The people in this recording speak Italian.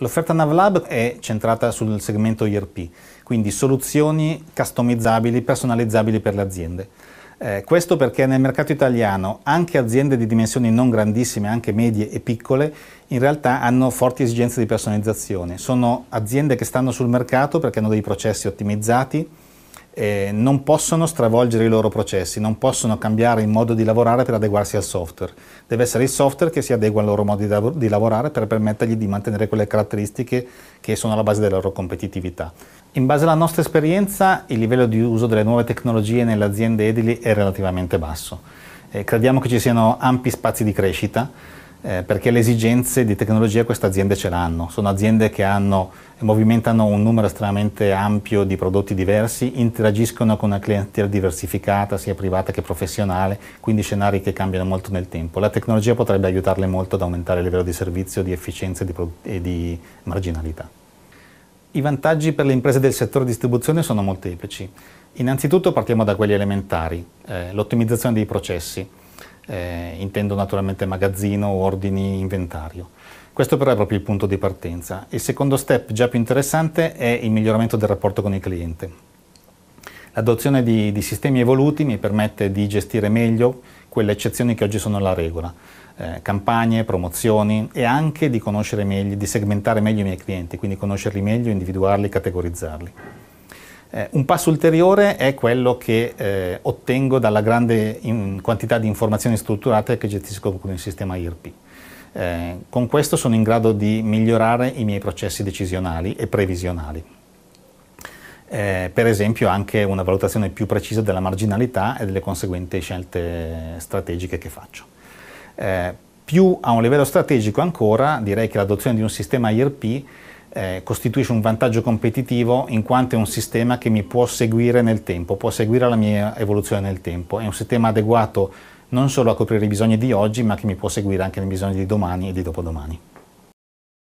L'offerta NavLab è centrata sul segmento IRP, quindi soluzioni customizzabili, personalizzabili per le aziende. Eh, questo perché nel mercato italiano anche aziende di dimensioni non grandissime, anche medie e piccole, in realtà hanno forti esigenze di personalizzazione. Sono aziende che stanno sul mercato perché hanno dei processi ottimizzati, eh, non possono stravolgere i loro processi, non possono cambiare il modo di lavorare per adeguarsi al software. Deve essere il software che si adegua al loro modo di, lav- di lavorare per permettergli di mantenere quelle caratteristiche che sono alla base della loro competitività. In base alla nostra esperienza, il livello di uso delle nuove tecnologie nelle aziende edili è relativamente basso. Eh, crediamo che ci siano ampi spazi di crescita eh, perché le esigenze di tecnologia queste aziende ce l'hanno, sono aziende che hanno, movimentano un numero estremamente ampio di prodotti diversi, interagiscono con una clientela diversificata, sia privata che professionale, quindi scenari che cambiano molto nel tempo. La tecnologia potrebbe aiutarle molto ad aumentare il livello di servizio, di efficienza di e di marginalità. I vantaggi per le imprese del settore distribuzione sono molteplici. Innanzitutto partiamo da quelli elementari, eh, l'ottimizzazione dei processi eh, intendo naturalmente magazzino, ordini, inventario. Questo però è proprio il punto di partenza. Il secondo step, già più interessante, è il miglioramento del rapporto con il cliente. L'adozione di, di sistemi evoluti mi permette di gestire meglio quelle eccezioni che oggi sono la regola, eh, campagne, promozioni e anche di conoscere meglio, di segmentare meglio i miei clienti, quindi conoscerli meglio, individuarli, categorizzarli. Eh, un passo ulteriore è quello che eh, ottengo dalla grande quantità di informazioni strutturate che gestisco con il sistema IRP. Eh, con questo sono in grado di migliorare i miei processi decisionali e previsionali. Eh, per esempio anche una valutazione più precisa della marginalità e delle conseguenti scelte strategiche che faccio. Eh, più a un livello strategico ancora, direi che l'adozione di un sistema IRP eh, costituisce un vantaggio competitivo in quanto è un sistema che mi può seguire nel tempo, può seguire la mia evoluzione nel tempo, è un sistema adeguato non solo a coprire i bisogni di oggi, ma che mi può seguire anche nei bisogni di domani e di dopodomani.